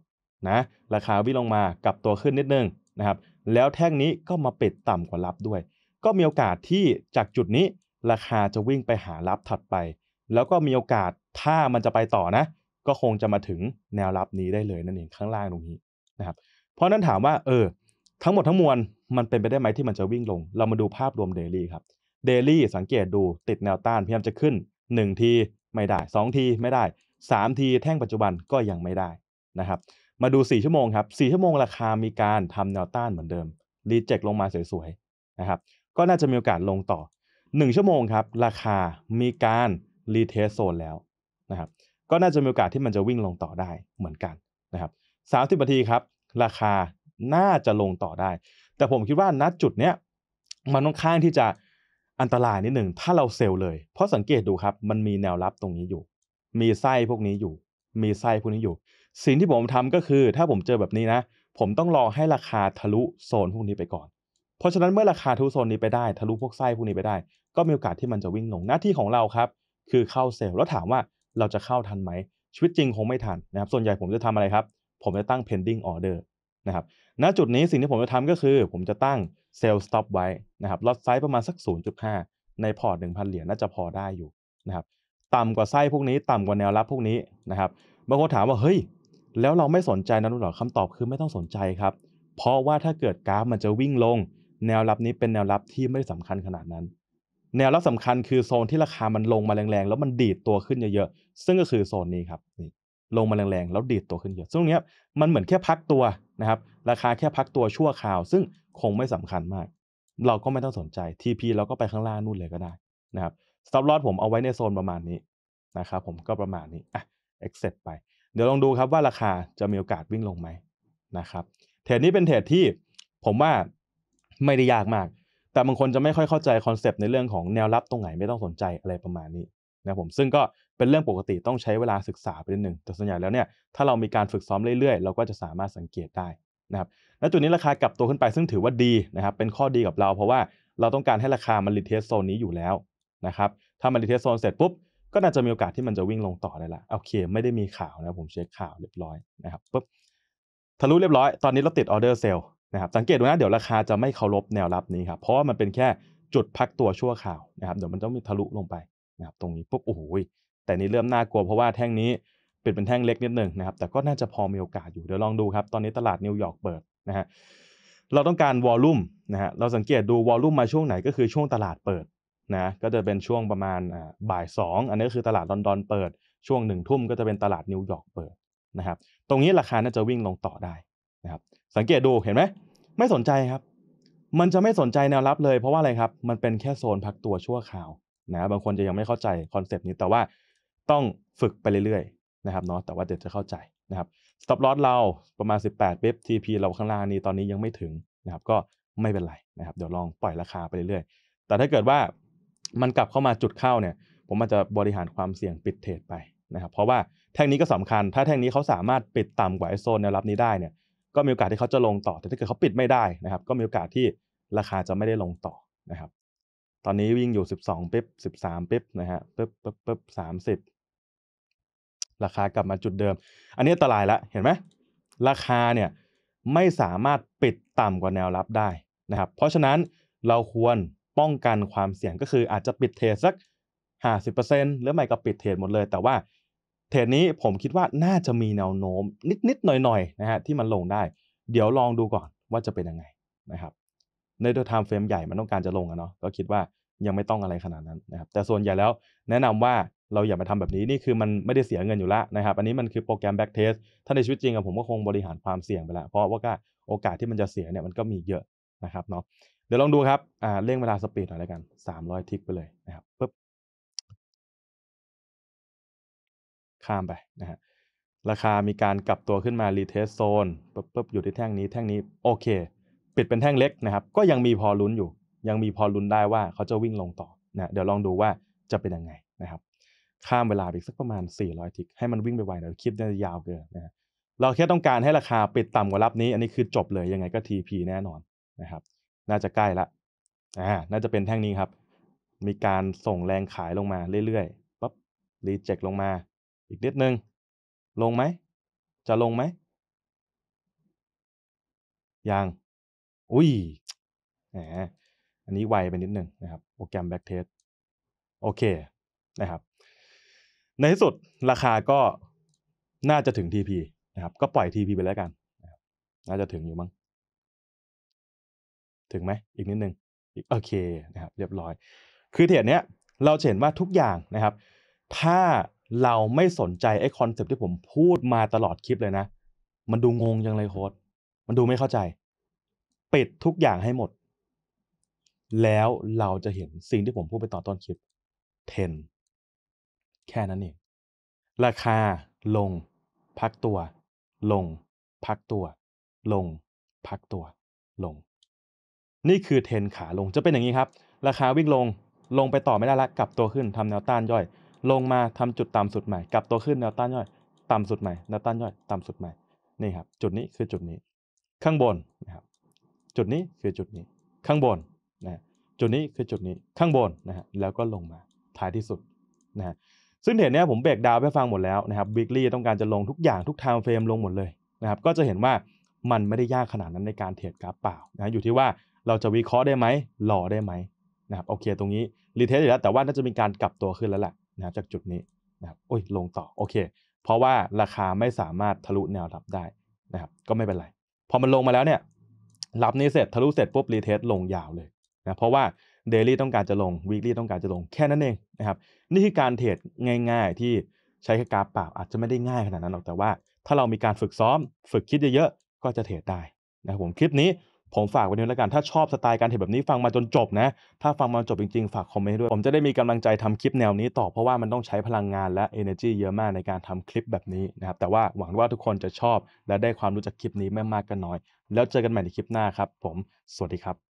นะราคาวิ่งลงมากับตัวขึ้นนิดนึงนะครับ แล้วแท่งนี้ก็มาปิดต่ำกว่ารับด้วย ก็มีโอกาสที่จากจุดนี้ ราคาจะวิ่งไปหารับถัดไป แล้วก็มีโอกาสถ้ามันจะไปต่อนะ ก็คงจะมาถึงแนวรับนี้ได้เลยนั่นเองข้างล่างตรงนี้นะครับ เพราะนั้นถามว่าเออทั้งหมดทั้งมวลมันเป็นไปได้ไหมที่มันจะวิ่งลง เรามาดูภาพรวมเดลี่ครับเดลี่สังเกตดูติดแนวต้านพยายามจะขึ้น1ทีไม่ได้2ทีไม่ได้3ทีแท่งปัจจุบันก็ยังไม่ได้นะครับ มาดู4ชั่วโมงครับ4ชั่วโมงราคามีการทำแนวต้านเหมือนเดิมรีเจ็คลงมาสวยๆนะครับก็น่าจะมีโอกาสลงต่อ 1 ชั่วโมงครับราคามีการรีเทสโซนแล้วนะครับก็น่าจะมีโอกาสที่มันจะวิ่งลงต่อได้เหมือนกันนะครับสามสิบนาทีครับราคาน่าจะลงต่อได้ แต่ผมคิดว่าณจุดเนี้ยมันค่อนข้างที่จะอันตรายนิดหนึ่ง ถ้าเราเซลเลยเพราะสังเกตดูครับมันมีแนวรับตรงนี้อยู่ มีไส้พวกนี้อยู่ มีไส้พวกนี้อยู่ สิ่งที่ผมทำก็คือถ้าผมเจอแบบนี้นะ ผมต้องรอให้ราคาทะลุโซนพวกนี้ไปก่อน เพราะฉะนั้นเมื่อราคาทะลุโซนนี้ไปได้ ทะลุพวกไส้พวกนี้ไปได้ ก็มีโอกาสที่มันจะวิ่งลงหน้าที่ของเราครับคือเข้าเซลแล้วถามว่าเราจะเข้าทันไหมชีวิตจริงคงไม่ทันนะครับส่วนใหญ่ผมจะทำอะไรครับ ผมจะตั้ง pending order นะครับณจุดนี้สิ่งที่ผมจะทำก็คือ ผมจะตั้งเซลล์สต็อปไว้นะครับลดไซส์ประมาณสัก0.5 ในพอร์ต1,000 เหรียญน่าจะพอได้อยู่นะครับต่ำกว่าไส้พวกนี้ ต่ำกว่าแนวรับพวกนี้นะครับบางคนถามว่า เฮ้ย แล้วเราไม่สนใจนะนุ่นหรอคำตอบคือไม่ต้องสนใจครับ เพราะว่าถ้าเกิดกราฟมันจะวิ่งลง แนวรับนี้เป็นแนวรับที่ไม่ได้สำคัญขนาดนั้น แนวรับสำคัญคือโซนที่ราคามันลงมาแรงๆแล้วมันดีดตัวขึ้นเยอะๆ ซึ่งก็คือโซนนี้ครับนี่ลงมาแรงๆแล้วดีดตัวขึ้นเยอะซึ่งตรงนี้ มันเหมือนแค่พักตัวนะครับราคาแค่พักตัวชั่วคราวซึ่งคงไม่สำคัญมาก เราก็ไม่ต้องสนใจ TP เราก็ไปข้างล่างนู่นเลยก็ได้นะครับสต็อปลอดผมเอาไว้ในโซนประมาณนี้นะครับผมก็ประมาณนี้อ่ะ accept ไป เดี๋ยวลองดูครับว่าราคาจะมีโอกาสวิ่งลงไหมนะครับเทรดนี้เป็นเทรดที่ผมว่าไม่ได้ยากมาก แต่บางคนจะไม่ค่อยเข้าใจคอนเซปต์ในเรื่องของแนวรับตรงไหนไม่ต้องสนใจอะไรประมาณนี้นะผมซึ่งก็เป็นเรื่องปกติต้องใช้เวลาศึกษาไปนิดหนึ่งแต่ส่วนใหญ่แล้วเนี่ยถ้าเรามีการฝึกซ้อมเรื่อยๆ เราก็จะสามารถสังเกตได้นะครับณจุดนี้ราคากลับตัวขึ้นไปซึ่งถือว่าดีนะครับเป็นข้อดีกับเรา เพราะว่าเราต้องการให้ราคามันรีเทสโซนนี้อยู่แล้วนะครับถ้ามันรีเทสโซนเสร็จปุ๊บก็น่าจะมีโอกาสที่มันจะวิ่งลงต่อได้ละโอเคไม่ได้มีข่าวนะผมเช็คข่าวเรียบร้อยนะครับปุ๊บทะลุเรียบร้อย ตอนนี้เราติดออเดอร์เซลนะครับสังเกตดูนะเดี๋ยวราคาจะไม่เคารพแนวรับนี้ครับเพราะว่ามันเป็นแค่จุดพักตัวชั่วข่าวนะครับเดี๋ยวมันต้องมีทะลุลงไปนะครับตรงนี้ปุ๊บโอ้โหแต่นี้เริ่มน่ากลัวเพราะว่าแท่งนี้เปิดเป็นแท่งเล็กนิดหนึ่งนะครับ แต่ก็น่าจะพอมีโอกาสอยู่เดี๋ยวลองดูครับ ตอนนี้ตลาดนิวยอร์กเปิดนะฮะเราต้องการวอลลุ่มนะฮะเราสังเกตดูวอลลุ่มมาช่วงไหนก็คือช่วงตลาดเปิดนะก็จะเป็นช่วงประมาณบ่ายสองอันนี้คือตลาดลอนดอนเปิดช่วงหนึ่งทุ่มก็จะเป็นตลาดนิวยอร์กเปิดนะครับตรงนี้ราคาน่าจะวิ่งลงต่อได้นะครับสังเกตดูเห็นไหมไม่สนใจครับ มันจะไม่สนใจแนวรับเลยเพราะว่าอะไรครับมันเป็นแค่โซนพักตัวชั่วคราวนะบางคนจะยังไม่เข้าใจคอนเซปต์นี้แต่ว่าต้องฝึกไปเรื่อยๆนะครับเนาะแต่ว่าเดี๋ยวจะเข้าใจนะครับสต็อปลอสเราประมาณ 18ปดเบพีเราข้างล่างนี้ตอนนี้ยังไม่ถึงนะครับ ก็ไม่เป็นไรนะครับ เดี๋ยวลองปล่อยราคาไปเรื่อยๆ แต่ถ้าเกิดว่ามันกลับเข้ามาจุดเข้าเนี่ย ผมอาจจะบริหารความเสี่ยงปิดเทรดไปนะครับ เพราะว่าแท่งนี้ก็สำคัญ ถ้าแท่งนี้เขาสามารถปิดต่ำกว่าไอโซนแนวรับนี้ได้เนี่ย ก็มีโอกาสที่เขาจะลงต่อ แต่ถ้าเกิดเขาปิดไม่ได้นะครับ ก็มีโอกาสที่ราคาจะไม่ได้ลงต่อนะครับตอนนี้วิ่งอยู่ 12ปิ๊บ 13ปิ๊บนะฮะปิ๊บปิ๊บปิ๊บสามสิบราคากลับมาจุดเดิม อันนี้อันตรายละเห็นไหม ราคาเนี่ยไม่สามารถปิดต่ำกว่าแนวรับได้นะครับ เพราะฉะนั้นเราควรป้องกันความเสี่ยงก็คืออาจจะปิดเทรดสัก 50%หรือไม่ก็ปิดเทรดหมดเลย แต่ว่าเทรดนี้ผมคิดว่าน่าจะมีแนวโน้มนิดๆหน่อยๆนะฮะที่มันลงได้ เดี๋ยวลองดูก่อนว่าจะเป็นยังไงนะครับในตัวไทม์เฟรมใหญ่ มันต้องการจะลงอะเนาะ ก็คิดว่ายังไม่ต้องอะไรขนาดนั้นนะครับ แต่ส่วนใหญ่แล้ว แนะนำว่าเราอย่าไปทำแบบนี้ นี่คือมันไม่ได้เสียเงินอยู่ละนะครับ อันนี้มันคือโปรแกรมแบ็กเทส ถ้าในชีวิตจริงอะผมก็คงบริหารความเสี่ยงไปละ เพราะว่าก็โอกาสที่มันจะเสียเนี่ยมันก็มีเยอะนะครับเนาะ เดี๋ยวลองดูครับ อ่า เร่งเวลาสปีดหน่อยแล้วกัน300ทิกไปเลยนะครับปึ๊บ ข้ามไปนะฮะ ราคา มีการกลับตัวขึ้นมา รีเทสโซนปึ๊บปึ๊บอยู่ที่แท่งนี้ แท่งนี้ โอเคปิดเป็นแท่งเล็กนะครับ ก็ยังมีพอลุ้นอยู่ ยังมีพอลุ้นได้ว่าเขาจะวิ่งลงต่อนะเดี๋ยวลองดูว่าจะเป็นยังไงนะครับ ข้ามเวลาไปสักประมาณ 400 ทิกให้มันวิ่งไปไวเดี๋ยวคลิปจะยาวเกินนะ เราแค่ต้องการให้ราคาปิดต่ำกว่ารับนี้ อันนี้คือจบเลยยังไงก็ TP แน่นอนนะครับ น่าจะใกล้ละ อ่า น่าจะเป็นแท่งนี้ครับ มีการส่งแรงขายลงมาเรื่อยๆ ปั๊บ รีเจ็คลงมา อีกนิดนึง ลงไหม จะลงไหมยังอุ้ยแหมอันนี้ไวไปนิดนึงนะครับ โปรแกรมแบ็กเทสโอเคนะครับ ในที่สุดราคาก็น่าจะถึง TP นะครับ ก็ปล่อย TP ไปแล้วกัน น่าจะถึงอยู่มั้ง ถึงไหม อีกนิดนึงโอเคนะครับ เรียบร้อย คือเทียนเนี้ยเราเห็นว่าทุกอย่างนะครับถ้าเราไม่สนใจไอ้คอนเซปที่ผมพูดมาตลอดคลิปเลยนะ มันดูงงยังเลยโค้ดมันดูไม่เข้าใจปิดทุกอย่างให้หมด แล้วเราจะเห็นสิ่งที่ผมพูดไปตอนต้นคลิป10แค่นั้นเอง ราคาลง พักตัว ลง พักตัว ลง พักตัว ลง นี่คือ เทนขาลง จะเป็นอย่างนี้ครับ ราคาวิ่งลงลงไปต่อไม่ได้ละกลับตัวขึ้นทำแนวต้านย่อย ลงมาทำจุดต่ำสุดใหม่กลับตัวขึ้นแนวต้านย่อย ต่ำสุดใหม่แนวต้านย่อยต่ำสุดใหม่ นี่ครับ จุดนี้คือจุดนี้ ข้างบนนะครับจุดนี้คือจุดนี้ข้างบนนะจุดนี้คือจุดนี้ ข้างบนนะฮะแล้วก็ลงมาท้ายที่สุดนะฮะซึ่งเทรดเนี้ยผมเบรกดาวไปฟังหมดแล้วนะครับวิกลี่ต้องการจะลงทุกอย่างทุกไทม์เฟรมลงหมดเลยนะครับก็จะเห็นว่ามันไม่ได้ยากขนาดนั้นในการเทรดกราฟเปล่านะอยู่ที่ว่าเราจะวิเคราะห์ได้ไหม หล่อได้ไหมนะครับโอเคตรงนี้รีเทสอยู่แล้วแต่ว่าน่าจะมีการกลับตัวขึ้นแล้วแหละนะครับจากจุดนี้นะครับโอ้ยลงต่อโอเค เพราะว่าราคาไม่สามารถทะลุแนวรับได้นะครับก็ไม่เป็นไรพอมันลงมาแล้วเนี่ยรับนี้เสร็จ ทะลุเสร็จ ปุ๊บ รีเทสลงยาวเลยนะเพราะว่าเดลี่ต้องการจะลงวีคลี่ต้องการจะลงแค่นั้นเองนะครับนี่คือการเทรดง่าย ๆ ที่ใช้กราฟเปล่าอาจจะไม่ได้ง่ายขนาดนั้นหรอกแต่ว่า ถ้าเรามีการฝึกซ้อม ฝึกคิดเยอะ ๆ ก็จะเทรดได้นะผมคลิปนี้ผมฝากไว้ด้วยแล้วกัน ถ้าชอบสไตล์การเทรดแบบนี้ฟังมาจนจบนะ ถ้าฟังมาจบจริง ๆฝากคอมเมนต์ด้วย ผมจะได้มีกำลังใจทำคลิปแนวนี้ต่อ เพราะว่ามันต้องใช้พลังงานและ energy เยอะมากในการทำคลิปแบบนี้นะครับ แต่ว่าหวังว่าทุกคนจะชอบ และได้ความรู้จากคลิปนี้ไม่มากก็น้อย แล้วเจอกันใหม่ในคลิปหน้าครับผม สวัสดีครับ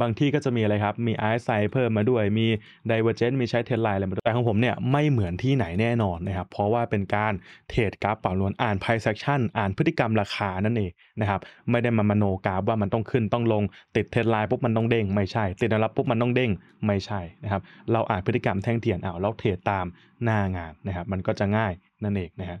บางที่ก็จะมีอะไรครับ มีไอซ์ไซเพิ่มมาด้วย มีไดเวอร์เจนต์มีใช้เทนไลน์อะไรมาด้วย แต่ของผมเนี่ยไม่เหมือนที่ไหนแน่นอนนะครับ เพราะว่าเป็นการเทรดกราฟเป่าล้วนอ่านไพ่เซ็กชันอ่านพฤติกรรมราคานั่นเองนะครับ ไม่ได้มามโนกราฟว่ามันต้องขึ้นต้องลง ติดเทนไลน์ปุ๊บมันต้องเด้ง ไม่ใช่ ติดรับปุ๊บมันต้องเด้ง ไม่ใช่นะครับ เราอ่านพฤติกรรมแท่งเทียนเอาแล้วเทรดตามหน้างานนะครับ มันก็จะง่ายนั่นเองนะครับ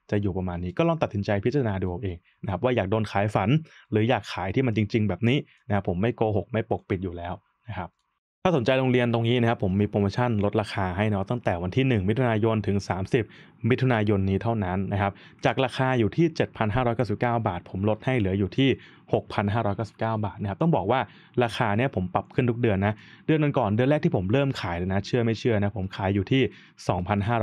จะอยู่ประมาณนี้ก็ลองตัดสินใจพิจารณาดูเองนะครับว่าอยากโดนขายฝัน หรืออยากขายที่มันจริง ๆ แบบนี้นะครับผมไม่โกหก ไม่ปกปิดอยู่แล้วนะครับถ้าสนใจโรงเรียนตรงนี้นะครับ ผมมีโปรโมชั่นลดราคาให้เนาะตั้งแต่วันที่ 1 มิถุนายนถึง 30มิถุนายนนี้เท่านั้นนะครับจากราคาอยู่ที่ 7,599 บาท ผมลดให้เหลืออยู่ที่ 6,599 บาทนะครับต้องบอกว่าราคาเนี่ยผมปรับขึ้นทุกเดือนนะเดือนนก่อนเดือนแรกที่ผมเริ่มขายเลยนะ เชื่อไม่เชื่อนะผมขายอยู่ที่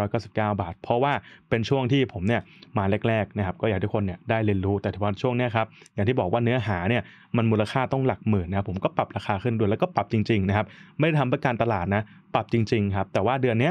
2,599 บาท เพราะว่าเป็นช่วงที่ผมเนี่ยมาแรกๆนะครับก็อยากทุกคนเนี่ยได้เรียนรู้แต่ท้าว่าช่วงเนี้ยครับอย่างที่บอกว่าเนื้อหาเนี่ยมันมูลค่าต้องหลักหมื่นนะผมก็ปรับราคาขึ้นด้วยแล้วก็ปรับจริงๆนะครับไม่ได้ทำเพื่อการตลาดนะปรับจริงๆครับแต่ว่าเดือนนี้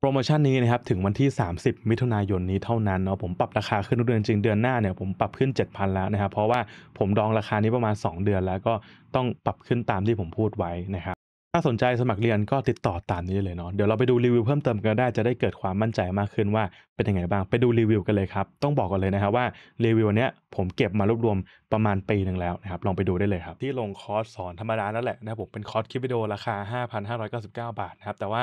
โปรโมชั่นนี้นะครับถึงวันที่ 30 มิถุนายนนี้เท่านั้นเนาะผมปรับราคาขึ้นทุกเดือนจริงเดือนหน้าเนี่ย ผมปรับขึ้น 7,000 แล้วนะครับเพราะว่าผมดองราคานี้ประมาณ 2 เดือนแล้วก็ต้องปรับขึ้นตามที่ผมพูดไว้นะครับถ้าสนใจสมัครเรียนก็ติดต่อตามนี้เลยเนาะเดี๋ยวเราไปดูรีวิวเพิ่มเติมกันได้ จะได้เกิดความมั่นใจมากขึ้นว่าเป็นยังไงบ้างไปดูรีวิวกันเลยครับต้องบอกก่อนเลยนะครับว่ารีวิวเนี้ยผมเก็บมารวบรวมประมาณปีหนึ่งแล้วนะครับลองไปดูได้เลยครับที่ลงคอร์สสอนธรรมดานั่นแหละนะครับผมเป็นคอร์สคลิปวิดีโอราคา5,599บาทนะครับแต่ว่า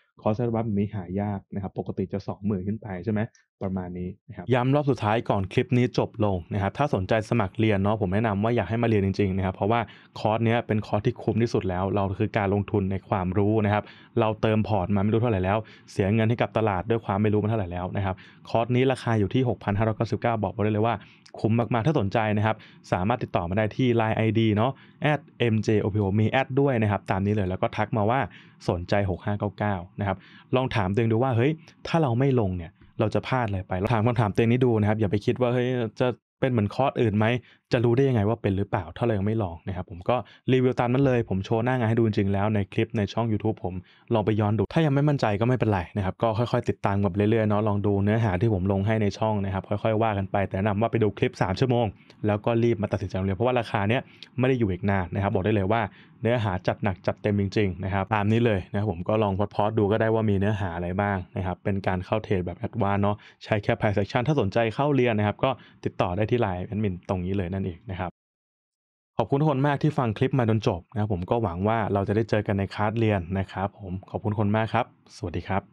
คอร์สบัมนี้หายากนะครับ ปกติจะ20,000ขึ้นไปใช่ไหมประมาณนี้นะครับ ย้ำรอบสุดท้ายก่อนคลิปนี้จบลงนะครับ ถ้าสนใจสมัครเรียนเนาะ ผมแนะนำว่าอยากให้มาเรียนจริงๆนะครับ เพราะว่าคอร์สเนี้ยเป็นคอร์สที่คุ้มที่สุดแล้ว เราคือการลงทุนในความรู้นะครับ เราเติมพอร์ตมาไม่รู้เท่าไหร่แล้ว เสียเงินให้กับตลาดด้วยความไม่รู้มาเท่าไหร่แล้วนะครับ คอร์สนี้ราคาอยู่ที่6,599บอกไว้เลยว่าคุ้มมากๆ ถ้าสนใจนะครับ สามารถติดต่อมาได้ที่ Line ID เนาะ @mjopo มีแอดด้วยนะครับ ตามนี้เลยแล้วก็ทักมาว่าสนใจ 6599 นะครับ ลองถามตัวเองดูว่า เฮ้ย ถ้าเราไม่ลงเนี่ย เราจะพลาดอะไรไปเราถามคำถามเตัองนี้ดูนะครับ อย่าไปคิดว่า เฮ้ย จะเป็นเหมือนคอร์สอื่นไหม จะรู้ได้ยังไงว่าเป็นหรือเปล่าถ้าเรายังไม่ลองนะครับผมก็รีวิวตามนั้นเลยผมโชว์หน้างานให้ดูจริงแล้ว ในคลิปในช่อง YouTube ผมลองไปย้อนดูถ้ายังไม่มั่นใจก็ไม่เป็นไรนะครับก็ค่อยๆติดตามกับเรื่อยๆเนาะลองดูเนื้อหาที่ผมลงให้ในช่องนะครับ ค่อยๆว่ากันไป แต่นำว่าไปดูคลิป 3 ชั่วโมง แล้วก็รีบมาตัดสินใจเรียนเพราะว่าราคาเนี้ยไม่ได้อยู่อีกนานนะครับบอกได้เลยว่าเนื้อหาจัดหนักจัดเต็มจริงๆนะครับตามนี้เลยนะผมก็ลองพอดพอดดูก็ได้ว่ามีเนื้อหาอะไรบ้างนะครับ เป็นการเข้าเทรดแบบแอดวานเนาะใช้แค่ p พ i c e action ถ้าสนใจเข้าเรียนนะครับ ก็ติดต่อได้ที่ไลน์แอดมินตรงนี้เลยนั่นเองนะครับ ขอบคุณทุกคนมากที่ฟังคลิปมาจนจบนะผมก็หวังว่าเราจะได้เจอกันในคลาสเรียนนะครับ ผมขอบคุณคนมากครับ สวัสดีครับ